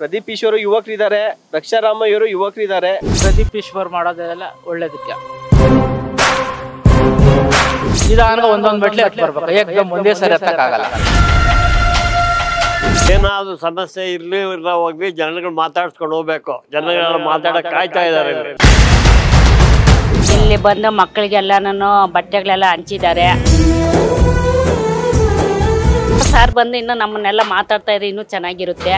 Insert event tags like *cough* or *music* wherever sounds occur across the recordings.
ಪ್ರದೀಪ್ ಈಶ್ವರು ಯುವಕರಿದ್ದಾರೆ ರಕ್ಷಾರಾಮ ಇವರು ಇದ್ದಾರೆ ಪ್ರದೀಪ್ ಈಶ್ವರ್ ಮಾಡೋದೆಲ್ಲ ಒಳ್ಳೇದಕ್ಕೆ ನಿಧಾನ ಒಂದೊಂದು ಮೆಟ್ಲೆ ಬರ್ಬೇಕು ಒಂದೇ ಸರಿ ಹತ್ತಕ್ಕಾಗಲ್ಲ ಏನಾದ್ರು ಸಮಸ್ಯೆ ಇರ್ಲಿ ಇಲ್ಲ ಹೋಗ್ಲಿ ಜನಗಳು ಮಾತಾಡ್ಸ್ಕೊಂಡು ಹೋಗ್ಬೇಕು ಜನಗಳ ಮಾತಾಡಕ್ ಕಾಯ್ತಾ ಇದಾರೆ ಇಲ್ಲಿ. ಇಲ್ಲಿ ಬಂದು ಮಕ್ಕಳಿಗೆಲ್ಲಾನು ಬಟ್ಟೆಗಳೆಲ್ಲ ಹಂಚಿದ್ದಾರೆ ಸರ್ ಬಂದು ಇನ್ನು ನಮ್ಮನ್ನೆಲ್ಲ ಮಾತಾಡ್ತಾ ಇದ್ರೆ ಇನ್ನೂ ಚೆನ್ನಾಗಿರುತ್ತೆ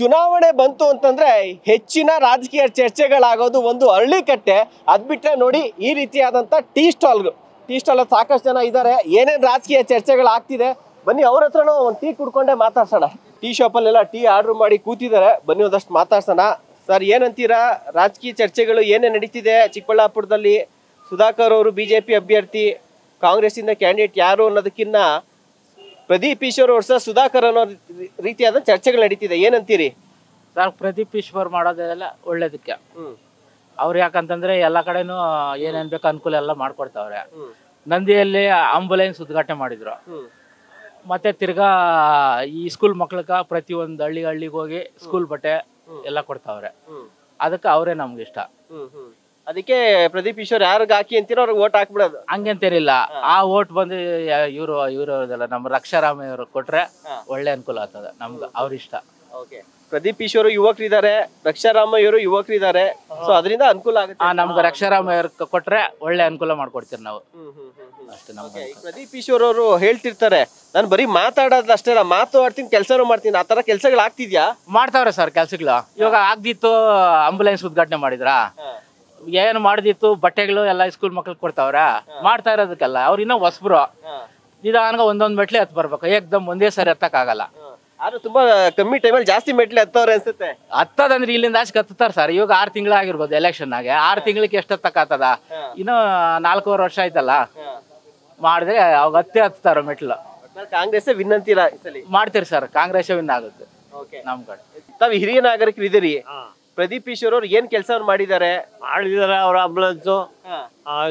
ಚುನಾವಣೆ ಬಂತು ಅಂತಂದ್ರೆ ಹೆಚ್ಚಿನ ರಾಜಕೀಯ ಚರ್ಚೆಗಳಾಗೋದು ಒಂದು ಕಟ್ಟೆ ಅದ್ಬಿಟ್ರೆ ನೋಡಿ ಈ ರೀತಿಯಾದಂತ ಟೀ ಸ್ಟಾಲ್ಗಳು ಟೀ ಸ್ಟಾಲ್ ಸಾಕಷ್ಟು ಜನ ಇದ್ದಾರೆ ಏನೇನು ರಾಜಕೀಯ ಚರ್ಚೆಗಳು ಆಗ್ತಿದೆ ಬನ್ನಿ ಅವ್ರ ಹತ್ರನೂ ಒಂದು ಟೀ ಕುಡ್ಕೊಂಡೆ ಮಾತಾಡ್ಸೋಣ ಟೀ ಶಾಪಲ್ಲೆಲ್ಲ ಟೀ ಆರ್ಡರ್ ಮಾಡಿ ಕೂತಿದ್ದಾರೆ ಬನ್ನಿ ಒಂದಷ್ಟು ಮಾತಾಡ್ಸೋಣ ಸರ್ ಏನಂತೀರಾ ರಾಜಕೀಯ ಚರ್ಚೆಗಳು ಏನೇ ನಡೀತಿದೆ ಚಿಕ್ಕಬಳ್ಳಾಪುರದಲ್ಲಿ ಸುಧಾಕರ್ ಅವರು ಬಿ ಅಭ್ಯರ್ಥಿ ಕಾಂಗ್ರೆಸ್ ಅಭ್ಯರ್ಥಿ ಕಾಂಗ್ರೆಸ್ಸಿಂದ ಕ್ಯಾಂಡಿಡೇಟ್ ಯಾರು ಅನ್ನೋದಕ್ಕಿನ್ನ ಪ್ರದೀಪ್ ಈಶ್ವರ್ ವರ್ಷ ಸುಧಾಕರ್ ಅನ್ನೋ ರೀತಿಯಾದ ಚರ್ಚೆಗಳು ನಡೀತಿದೆ ಏನಂತೀರಿ ಸರ್ ಪ್ರದೀಪ್ ಈಶ್ವರ್ ಮಾಡೋದೆಲ್ಲ ಒಳ್ಳೇದಕ್ಕೆ ಅವ್ರು ಯಾಕಂತಂದ್ರೆ ಎಲ್ಲ ಕಡೆನು ಏನೇನ್ ಬೇಕು ಅನುಕೂಲ ಎಲ್ಲ ಮಾಡ್ಕೊಡ್ತಾವ್ರೆ ನಂದಿಯಲ್ಲಿ ಆಂಬುಲೆನ್ಸ್ ಉದ್ಘಾಟನೆ ಮಾಡಿದ್ರು ಮತ್ತೆ ತಿರ್ಗಾ ಈ ಸ್ಕೂಲ್ ಮಕ್ಳಕ್ಕ ಒಂದು ಹಳ್ಳಿ ಹಳ್ಳಿಗೆ ಹೋಗಿ ಸ್ಕೂಲ್ ಬಟ್ಟೆ ಎಲ್ಲ ಕೊಡ್ತಾವ್ರೆ ಅದಕ್ಕೆ ಅವರೇ ನಮ್ಗೆ ಇಷ್ಟ ಅದಕ್ಕೆ ಪ್ರದೀಪ್ ಈಶ್ವರ್ ಯಾರಿಗ ಹಾಕಿ ಅಂತೀರೋ ಅವ್ರಿಗೆ ಓಟ್ ಹಾಕ್ಬಿಡೋದು ಹಂಗಂತೇನಿಲ್ಲ ಆ ಓಟ್ ಬಂದು ಇವರು ಇವರು ನಮ್ಮ ರಕ್ಷಾರಾಮ ಕೊಟ್ರೆ ಒಳ್ಳೆ ಅನುಕೂಲ ಆಗ್ತದೆ ನಮ್ಗ ಅವ್ರಿಷ್ಟ ಇಷ್ಟ ಓಕೆ ಪ್ರದೀಪ್ ಈಶ್ವರ್ ಯುವಕರಿದ್ದಾರೆ ರಕ್ಷಾರಾಮ ಇವರು ಯುವಕರಿದ್ದಾರೆ ಸೊ ಅದರಿಂದ ಅನುಕೂಲ ಆಗುತ್ತೆ ನಮ್ಗೆ ರಕ್ಷಾರಾಮ ಕೊಟ್ರೆ ಒಳ್ಳೆ ಅನುಕೂಲ ಮಾಡ್ಕೊಡ್ತೀವಿ ನಾವು ಅಷ್ಟೇ ಪ್ರದೀಪ್ ಈಶ್ವರ್ ಅವರು ಹೇಳ್ತಿರ್ತಾರೆ ನಾನು ಬರೀ ಮಾತಾಡೋದ್ ಅಷ್ಟೇ ಅಲ್ಲ ಮಾತಾಡ್ತೀನಿ ಕೆಲ್ಸಾನು ಮಾಡ್ತೀನಿ ಆ ತರ ಕೆಲಸಗಳು ಆಗ್ತಿದ್ಯಾ ಮಾಡ್ತಾವ್ರೆ ಸರ್ ಕೆಲ್ಸಗಳು ಇವಾಗ ಆಗ್ದಿತ್ತು ಆಂಬುಲೆನ್ಸ್ ಉದ್ಘಾಟನೆ ಮಾಡಿದ್ರಾ ಏನು ಮಾಡಿದಿತ್ತು ಬಟ್ಟೆಗಳು ಎಲ್ಲ ಸ್ಕೂಲ್ ಮಕ್ಳಿಗೆ ಕೊಡ್ತಾವ್ರ ಮಾಡ್ತಾ ಇರೋದಕ್ಕಲ್ಲ ಅವ್ರು ಇನ್ನ ಹೊಸಬ್ರು ನಿಧಾನ ಒಂದೊಂದ್ ಮೆಟ್ಲೆ ಹತ್ ಬರ್ಬೇಕು ಏಕ್ದಮ್ ಒಂದೇ ಸರಿ ಆಗಲ್ಲ ಆದ್ರೂ ತುಂಬಾ ಕಮ್ಮಿ ಅಲ್ಲಿ ಜಾಸ್ತಿ ಮೆಟ್ಲೆ ಹತ್ತವ್ರೆ ಅನ್ಸುತ್ತೆ ಹತ್ತದಂದ್ರೆ ಇಲ್ಲಿಂದ ಆಚೆ ಹತ್ತಾರ ಸರ್ ಇವಾಗ ಆರ್ ತಿಂಗಳಾಗಿರ್ಬೋದು ಎಲೆಕ್ಷನ್ ಆಗಿ ಆರ್ ತಿಂಗಳಿಗೆ ಎಷ್ಟು ಹತ್ತಕ್ಕಾಗ್ತದ ಇನ್ನು ನಾಲ್ಕೂವರೆ ವರ್ಷ ಆಯ್ತಲ್ಲ ಮಾಡಿದ್ರೆ ಅವಾಗ ಹತ್ತೇ ಹತ್ತಾರ ಮೆಟ್ಲು ಕಾಂಗ್ರೆಸ್ ವಿನ್ ಅಂತೀರಾ ಮಾಡ್ತೀರಿ ಸರ್ ಕಾಂಗ್ರೆಸ್ ವಿನ್ ಆಗುತ್ತೆ ನಮ್ ಕಡೆ ತಾವ್ ಹಿರಿಯ ನಾಗರಿಕರು ಇದೀರಿ ಪ್ರದೀಪ್ ಈಶ್ವರ್ ಅವ್ರು ಏನ್ ಕೆಲಸ ಮಾಡಿದ್ದಾರೆ ಮಾಡಿದ್ದಾರೆ ಅವ್ರ ಆಂಬುಲೆನ್ಸ್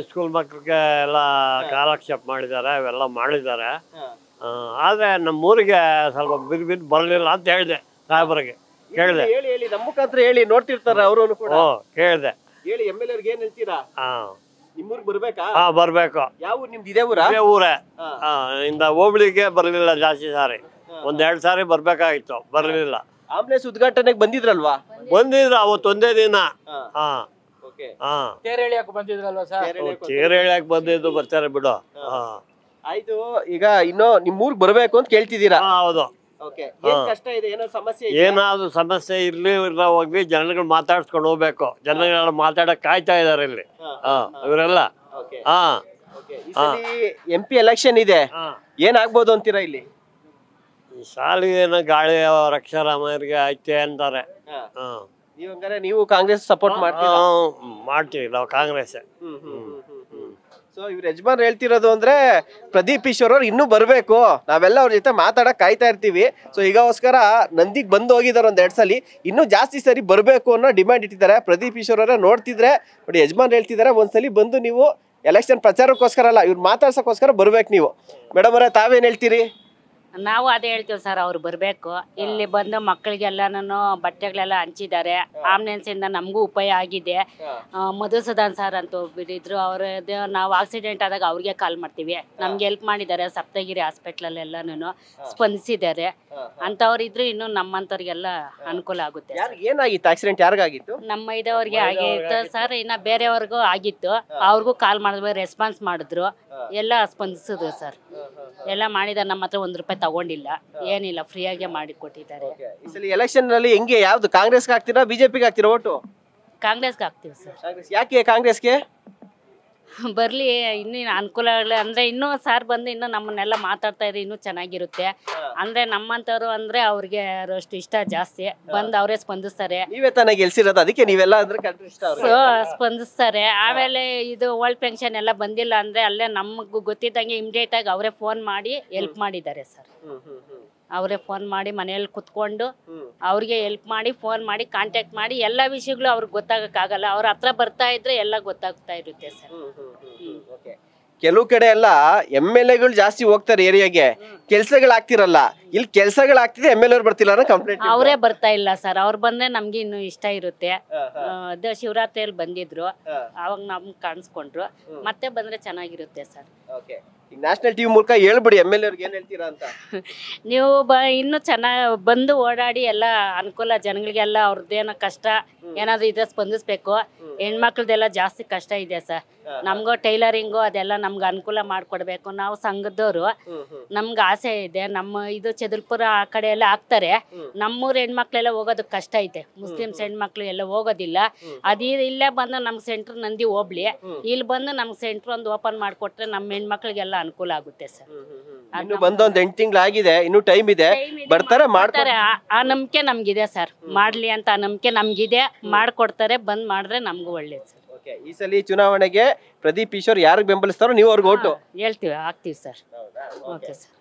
ಸ್ಕೂಲ್ ಮಕ್ಕಳಿಗೆ ಎಲ್ಲ ಕಾಲಕ್ಷೇಪ ಮಾಡಿದ್ದಾರೆ ಅವೆಲ್ಲ ಮಾಡಿದ್ದಾರೆ ಆದ್ರೆ ನಮ್ಮೂರಿಗೆ ಸ್ವಲ್ಪ ಬಿರು ಬಿರು ಬರಲಿಲ್ಲ ಅಂತ ಹೇಳಿದೆ ಸಾಹೇಬರಿಗೆ ಕೇಳಿದೆ ಹೇಳಿ ಹೇಳಿ ನಮ್ಮ ಮುಖಾಂತರ ಹೇಳಿ ನೋಡ್ತಿರ್ತಾರೆ ಅವರು ಕೇಳಿದೆ ಬರ್ಬೇಕು ಯಾವ ನಿಮ್ದು ಇದೇ ಊರ ಊರೇ ಇಂದ ಹೋಬಳಿಗೆ ಬರಲಿಲ್ಲ ಜಾಸ್ತಿ ಸಾರಿ ಒಂದ್ ಎರಡ್ ಸಾರಿ ಬರ್ಬೇಕಾಗಿತ್ತು ಬರಲಿಲ್ಲ ಆಂಬುಲೆನ್ಸ್ ಉದ್ಘಾಟನೆಗೆ ಬಂದಿದ್ರಲ್ವಾ ಬಂದಿದ್ರು ಅವತ್ತೊಂದೇ ದಿನ ಹಾ ಬಂದಿದ್ರಲ್ವಾ ಬರ್ತಾರೆ ಬಿಡು ಹಾ ಆಯ್ತು ಈಗ ಇನ್ನು ನಿಮ್ ಊರ್ಗ್ ಬರ್ಬೇಕು ಅಂತ ಕೇಳ್ತಿದ್ದೀರಾ ಹೌದು ಸಮಸ್ಯೆ ಏನಾದ್ರು ಸಮಸ್ಯೆ ಇರ್ಲಿ ಇಲ್ಲ ಹೋಗ್ಲಿ ಜನಗಳು ಮಾತಾಡ್ಸ್ಕೊಂಡು ಹೋಗ್ಬೇಕು ಜನಗಳ ಮಾತಾಡಕ್ ಕಾಯ್ತಾ ಇದಾರೆ ಇಲ್ಲಿ ಹಾ ಇವರೆಲ್ಲ ಹಾ ಎಂ ಪಿ ಎಲೆಕ್ಷನ್ ಇದೆ ಹಾ ಏನಾಗ್ಬೋದು ಅಂತೀರಾ ಇಲ್ಲಿ ಈ ಗಾಳಿ ರಕ್ಷಾರಾಮರಿಗೆ ಐತೆ ಅಂತಾರೆ ನೀವು ನೀವು ಕಾಂಗ್ರೆಸ್ ಸಪೋರ್ಟ್ ಮಾಡ್ತೀವಿ ನಾವು ಕಾಂಗ್ರೆಸ್ ಸೊ ಯಜಮಾನ್ ಹೇಳ್ತಿರೋದು ಅಂದ್ರೆ ಪ್ರದೀಪ್ ಈಶ್ವರ್ ಅವ್ರು ಇನ್ನೂ ಬರ್ಬೇಕು ನಾವೆಲ್ಲ ಅವ್ರ ಜೊತೆ ಮಾತಾಡಕ್ ಕಾಯ್ತಾ ಇರ್ತೀವಿ ಸೊ ಈಗೋಸ್ಕರ ನಂದಿಗ್ ಬಂದು ಹೋಗಿದಾರೆ ಒಂದ್ ಎರಡ್ ಸಲ ಇನ್ನೂ ಜಾಸ್ತಿ ಸರಿ ಬರ್ಬೇಕು ಅನ್ನೋ ಡಿಮ್ಯಾಂಡ್ ಇಟ್ಟಿದ್ದಾರೆ ಪ್ರದೀಪ್ ಈಶ್ವರ್ ಅವರೇ ನೋಡ್ತಿದ್ರೆ ನೋಡಿ ಯಜಮಾನ್ ಹೇಳ್ತಿದ್ದಾರೆ ಒಂದ್ಸಲಿ ಬಂದು ನೀವು ಎಲೆಕ್ಷನ್ ಪ್ರಚಾರಕ್ಕೋಸ್ಕರ ಅಲ್ಲ ಇವ್ರು ಮಾತಾಡ್ಸಕ್ಕೋಸ್ಕರ ಬರ್ಬೇಕು ನೀವು ಮೇಡಮ್ ಅವರೇ ತಾವೇನ್ ಹೇಳ್ತೀರಿ ನಾವು ಅದೇ ಹೇಳ್ತೀವಿ ಸರ್ ಅವ್ರು ಬರಬೇಕು ಇಲ್ಲಿ ಬಂದು ಮಕ್ಕಳಿಗೆಲ್ಲಾನು ಬಟ್ಟೆಗಳೆಲ್ಲ ಹಂಚಿದ್ದಾರೆ ಆಂಬುಲೆನ್ಸ್ ಇಂದ ನಮಗೂ ಉಪಾಯ ಆಗಿದೆ ಮಧುಸೂದನ್ ಸರ್ ಅಂತ ಒಬ್ಬರಿದ್ರು ಅವ್ರದ್ದು ನಾವು ಆಕ್ಸಿಡೆಂಟ್ ಆದಾಗ ಅವ್ರಿಗೆ ಕಾಲ್ ಮಾಡ್ತೀವಿ ನಮ್ಗೆ ಹೆಲ್ಪ್ ಮಾಡಿದ್ದಾರೆ ಸಪ್ತಗಿರಿ ಹಾಸ್ಪಿಟ್ಲಲ್ಲಿ ಎಲ್ಲಾನು ಸ್ಪಂದಿಸಿದ್ದಾರೆ ಅಂತವ್ರು ಇದ್ರು ಇನ್ನು ನಮ್ಮಂತವ್ರಿಗೆಲ್ಲ ಅನುಕೂಲ ಆಗುತ್ತೆ ಏನಾಗಿತ್ತು ಆಕ್ಸಿಡೆಂಟ್ ಯಾರಿಗಾಗಿತ್ತು ನಮ್ಮ ಇದವ್ರಿಗೆ ಆಗಿತ್ತು ಸರ್ ಇನ್ನ ಬೇರೆಯವ್ರಿಗೂ ಆಗಿತ್ತು ಅವ್ರಿಗೂ ಕಾಲ್ ಮಾಡಿದ್ವಿ ರೆಸ್ಪಾನ್ಸ್ ಮಾಡಿದ್ರು ಎಲ್ಲ ಸ್ಪಂದಿಸಿದ್ರು ಸರ್ ಎಲ್ಲ ಮಾಡಿದಾರೆ ನಮ್ಮ ಹತ್ರ ಒಂದ್ ರೂಪಾಯಿ ತಗೊಂಡಿಲ್ಲ ಏನಿಲ್ಲ ಫ್ರೀ ಆಗಿ ಮಾಡಿ ಕೊಟ್ಟಿದ್ದಾರೆ ಎಲೆಕ್ಷನ್ ನಲ್ಲಿ ಹೆಂಗೆ ಯಾವ್ದು ಕಾಂಗ್ರೆಸ್ ಹಾಕ್ತೀರಾ ಬಿಜೆಪಿಗೆ ಹಾಕ್ತೀರಾ ಓಟು ಕಾಂಗ್ರೆಸ್ ಹಾಕ್ತೀವಿ ಸರ್ ಕಾಂಗ್ರೆಸ್ ಯಾಕೆ ಕಾಂಗ್ರೆಸ್ಗೆ ಬರಲಿ ಇನ್ನೇನು ಅನುಕೂಲ ಅಂದರೆ ಇನ್ನೂ ಸಾರ್ ಬಂದು ಇನ್ನೂ ನಮ್ಮನ್ನೆಲ್ಲ ಮಾತಾಡ್ತಾ ಇದ್ರೆ ಇನ್ನೂ ಚೆನ್ನಾಗಿರುತ್ತೆ ಅಂದರೆ ನಮ್ಮಂಥವ್ರು ಅಂದರೆ ಅವ್ರಿಗೆ ಅಷ್ಟು ಇಷ್ಟ ಜಾಸ್ತಿ ಬಂದು ಅವರೇ ಸ್ಪಂದಿಸ್ತಾರೆ ಅದಕ್ಕೆ ನೀವೆಲ್ಲ ಅಂದ್ರೆ ಸೊ ಸ್ಪಂದಿಸ್ತಾರೆ ಆಮೇಲೆ ಇದು ಓಲ್ಡ್ ಪೆನ್ಷನ್ ಎಲ್ಲ ಬಂದಿಲ್ಲ ಅಂದರೆ ಅಲ್ಲೇ ನಮಗೂ ಗೊತ್ತಿದ್ದಂಗೆ ಆಗಿ ಅವರೇ ಫೋನ್ ಮಾಡಿ ಹೆಲ್ಪ್ ಮಾಡಿದ್ದಾರೆ ಸರ್ ಅವರೇ ಫೋನ್ ಮಾಡಿ ಮನೆಯಲ್ಲಿ ಕುತ್ಕೊಂಡು ಅವ್ರಿಗೆ ಹೆಲ್ಪ್ ಮಾಡಿ ಫೋನ್ ಮಾಡಿ ಕಾಂಟ್ಯಾಕ್ಟ್ ಮಾಡಿ ಎಲ್ಲ ವಿಷಯಗಳು ಅವ್ರಿಗೆ ಗೊತ್ತಾಗಕ್ಕಾಗಲ್ಲ ಅವ್ರ ಹತ್ರ ಬರ್ತಾ ಇದ್ರೆ ಎಲ್ಲ ಗೊತ್ತಾಗ್ತಾ ಇರುತ್ತೆ ಸರ್ ಕೆಲವು ಕಡೆ ಎಲ್ಲ ಎಮ್ ಎಲ್ ಎಗಳು ಜಾಸ್ತಿ ಹೋಗ್ತಾರೆ ಏರಿಯಾಗೆ ಕೆಲ್ಸಗಳಾಗ್ತಿರಲ್ಲ ಇಲ್ಲಿ ಕೆಲ್ಸಗಳಾಗ್ತಿದೆ ಎಮ್ ಎಲ್ ಎ ಬರ್ತಿಲ್ಲ ಕಂಪ್ಲೇಂಟ್ ಅವರೇ ಬರ್ತಾ ಇಲ್ಲ ಸರ್ ಅವ್ರು ಬಂದ್ರೆ ನಮ್ಗೆ ಇನ್ನು ಇಷ್ಟ ಇರುತ್ತೆ ಶಿವರಾತ್ರಿಯಲ್ಲಿ ಬಂದಿದ್ರು ಅವಾಗ ನಮ್ ಕಾಣಿಸ್ಕೊಂಡ್ರು ಮತ್ತೆ ಬಂದ್ರೆ ಚೆನ್ನಾಗಿರುತ್ತೆ ಸರ್ ನ್ಯಾಷನಲ್ ಟಿವಿ ಮೂಲಕ ಹೇಳ್ಬಿಡಿ ಎಮ್ ಎಲ್ ಅವರಿಗೆ ಹೇಳ್ತೀರಾ ಅಂತ *laughs* ನೀವು ಬ ಇನ್ನು ಚೆನ್ನಾಗಿ ಬಂದು ಓಡಾಡಿ ಎಲ್ಲ ಅನುಕೂಲ ಜನಗಳಿಗೆಲ್ಲ ಅವ್ರದ್ದೇನೋ ಕಷ್ಟ ಏನಾದ್ರು ಇದ್ರೆ ಸ್ಪಂದಿಸ್ಬೇಕು ಹೆಣ್ಮಕ್ಳದೆಲ್ಲ ಜಾಸ್ತಿ ಕಷ್ಟ ಇದೆ ಸರ್ ನಮ್ಗೂ ಟೈಲರಿಂಗು ಅದೆಲ್ಲ ನಮ್ಗೆ ಅನುಕೂಲ ಮಾಡ್ಕೊಡ್ಬೇಕು ನಾವು ಸಂಘದವರು ನಮ್ಗೆ ಆಸೆ ಇದೆ ನಮ್ಮ ಇದು ಚದುರ್ಪುರ ಆ ಕಡೆ ಎಲ್ಲ ಹಾಕ್ತಾರೆ ನಮ್ಮೂರ್ ಹೆಣ್ಮಕ್ಳೆಲ್ಲ ಹೋಗೋದಕ್ಕೆ ಕಷ್ಟ ಐತೆ ಮುಸ್ಲಿಮ್ಸ್ ಹೆಣ್ಮಕ್ಳು ಎಲ್ಲ ಹೋಗೋದಿಲ್ಲ ಅದೇ ಇಲ್ಲೇ ಬಂದು ನಮ್ ಸೆಂಟರ್ ನಂದಿ ಹೋಗ್ಲಿ ಇಲ್ಲಿ ಬಂದು ನಮ್ ಸೆಂಟರ್ ಒಂದು ಓಪನ್ ಮಾಡ್ಕೊಟ್ರೆ ನಮ್ಮ ಹೆಣ್ಮಕ್ಳಿಗೆಲ್ಲ ಅನುಕೂಲ ಆಗುತ್ತೆ ಸರ್ ಇನ್ನು ಎಂಟ್ ತಿಂಗಳಾಗಿದೆ ಇನ್ನು ಟೈಮ್ ಇದೆ ಬರ್ತಾರೆ ಮಾಡ್ತಾರೆ ಆ ನಂಬಿಕೆ ನಮ್ಗಿದೆ ಸರ್ ಮಾಡ್ಲಿ ಅಂತ ಆ ನಂಬಿಕೆ ನಮ್ಗಿದೆ ಮಾಡ್ಕೊಡ್ತಾರೆ ಬಂದ್ ಮಾಡಿದ್ರೆ ನಮ್ಗೂ ಒಳ್ಳೇದು ಸರ್ ಈ ಸಲ ಚುನಾವಣೆಗೆ ಪ್ರದೀಪ್ ಈಶ್ವರ್ ಯಾರಿಗೆ ಬೆಂಬಲಿಸ್ತಾರೋ ನೀವು ಅವ್ರಿಗೆ ಹೇಳ್ತೀವಿ ಹಾಕ್ತೀವಿ ಸರ್ ಓಕೆ ಸರ್